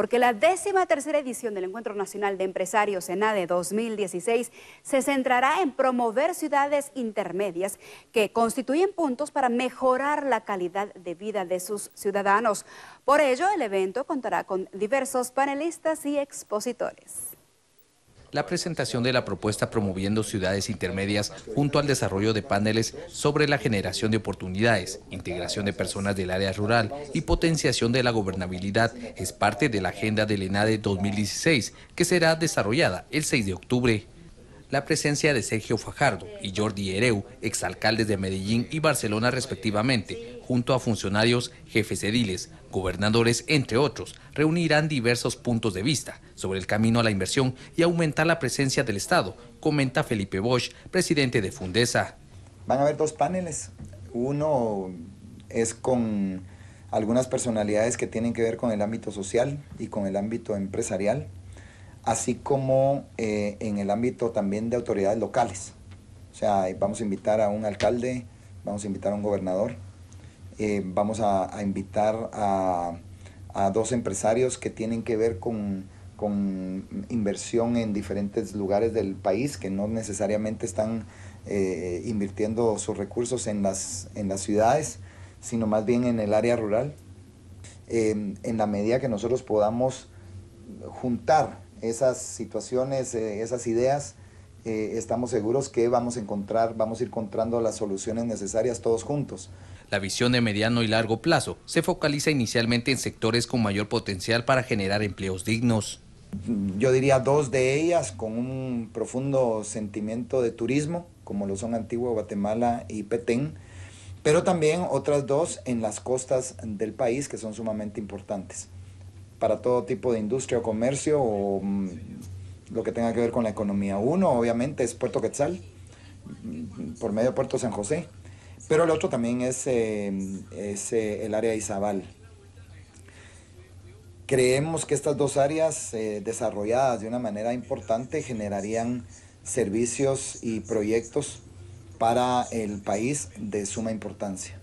porque la décima tercera edición del Encuentro Nacional de Empresarios ENADE 2016 se centrará en promover ciudades intermedias que constituyen puntos para mejorar la calidad de vida de sus ciudadanos. Por ello, el evento contará con diversos panelistas y expositores la presentación de la propuesta promoviendo ciudades intermedias junto al desarrollo de paneles sobre la generación de oportunidades, integración de personas del área rural y potenciación de la gobernabilidad es parte de la agenda del ENADE 2016 que será desarrollada el 6 de octubre la presencia de Sergio Fajardo y Jordi Ereu, exalcaldes de Medellín y Barcelona respectivamente, junto a funcionarios, jefes ediles, gobernadores, entre otros, reunirán diversos puntos de vista sobre el camino a la inversión y aumentar la presencia del Estado, comenta Felipe Bosch, presidente de Fundesa. Van a haber dos paneles. Uno es con algunas personalidades que tienen que ver con el ámbito social y con el ámbito empresarial, así como eh, en el ámbito también de autoridades locales. O sea, vamos a invitar a un alcalde, vamos a invitar a un gobernador, eh, vamos a, invitar a, a, dos empresarios que tienen que ver con, inversión en diferentes lugares del país, que no necesariamente están eh, invirtiendo sus recursos en las, en las ciudades, sino más bien en el área rural. Eh, en la medida que nosotros podamos juntar esas situaciones, esas ideas, eh, estamos seguros que vamos a encontrar, vamos a ir encontrando las soluciones necesarias todos juntos. La visión de mediano y largo plazo se focaliza inicialmente en sectores con mayor potencial para generar empleos dignos. Yo diría dos de ellas con un profundo sentimiento de turismo, como lo son Antigua Guatemala y Petén, pero también otras dos en las costas del país que son sumamente importantes para todo tipo de industria o comercio o mm, lo que tenga que ver con la economía. Uno, obviamente, es Puerto Quetzal, por medio de Puerto San José, pero el otro también es, em, eh, el área Izabal. Creemos que estas dos áreas eh, desarrolladas de una manera importante generarían servicios y proyectos para el país de suma importancia.